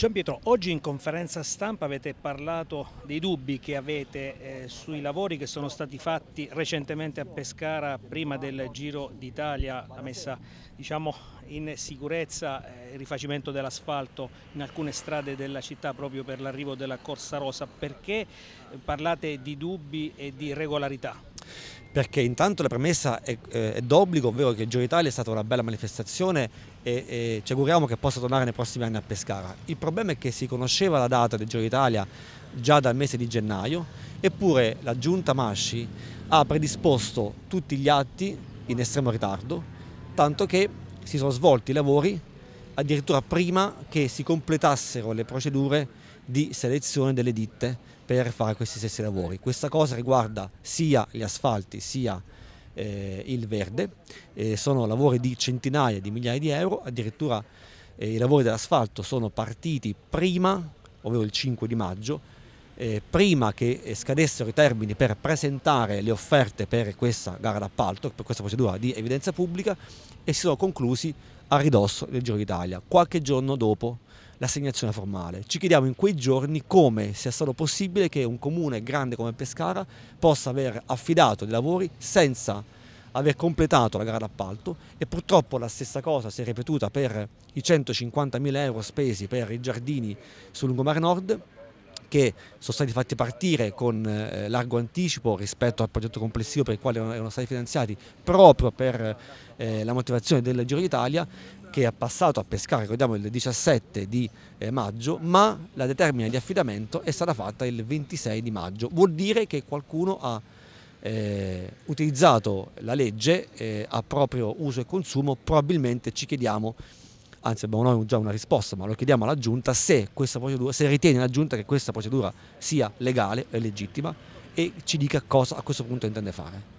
Gian Pietro, oggi in conferenza stampa avete parlato dei dubbi che avete eh, sui lavori che sono stati fatti recentemente a Pescara prima del Giro d'Italia, la messa diciamo, in sicurezza, eh, il rifacimento dell'asfalto in alcune strade della città proprio per l'arrivo della Corsa Rosa. Perché eh, parlate di dubbi e di regolarità? perché intanto la premessa è, eh, è d'obbligo, ovvero che il Giro d'Italia è stata una bella manifestazione e, e, ci auguriamo che possa tornare nei prossimi anni a Pescara. Il problema è che si conosceva la data del Giro d'Italia già dal mese di gennaio, eppure la giunta Masci ha predisposto tutti gli atti in estremo ritardo, tanto che si sono svolti i lavori addirittura prima che si completassero le procedure di selezione delle ditte per fare questi stessi lavori. Questa cosa riguarda sia gli asfalti sia eh, il verde, eh, sono lavori di centinaia di migliaia di euro, addirittura eh, i lavori dell'asfalto sono partiti prima, ovvero il 5 di maggio, eh, prima che eh, scadessero i termini per presentare le offerte per questa gara d'appalto, per questa procedura di evidenza pubblica e si sono conclusi a ridosso del Giro d'Italia, qualche giorno dopo l'assegnazione formale. Ci chiediamo in quei giorni come sia stato possibile che un comune grande come Pescara possa aver affidato dei lavori senza aver completato la gara d'appalto e purtroppo la stessa cosa si è ripetuta per i 150.000 euro spesi per i giardini sul lungomare nord che sono stati fatti partire con eh, largo anticipo rispetto al progetto complessivo per il quale erano, erano stati finanziati proprio per eh, la motivazione del Giro d'Italia che è passato a pescare, ricordiamo, il 17 di eh, maggio, ma la determina di affidamento è stata fatta il 26 di maggio. Vuol dire che qualcuno ha eh, utilizzato la legge eh, a proprio uso e consumo, probabilmente ci chiediamo, anzi abbiamo noi già una risposta, ma lo chiediamo alla Giunta se, se ritiene la Giunta che questa procedura sia legale e legittima e ci dica cosa a questo punto intende fare.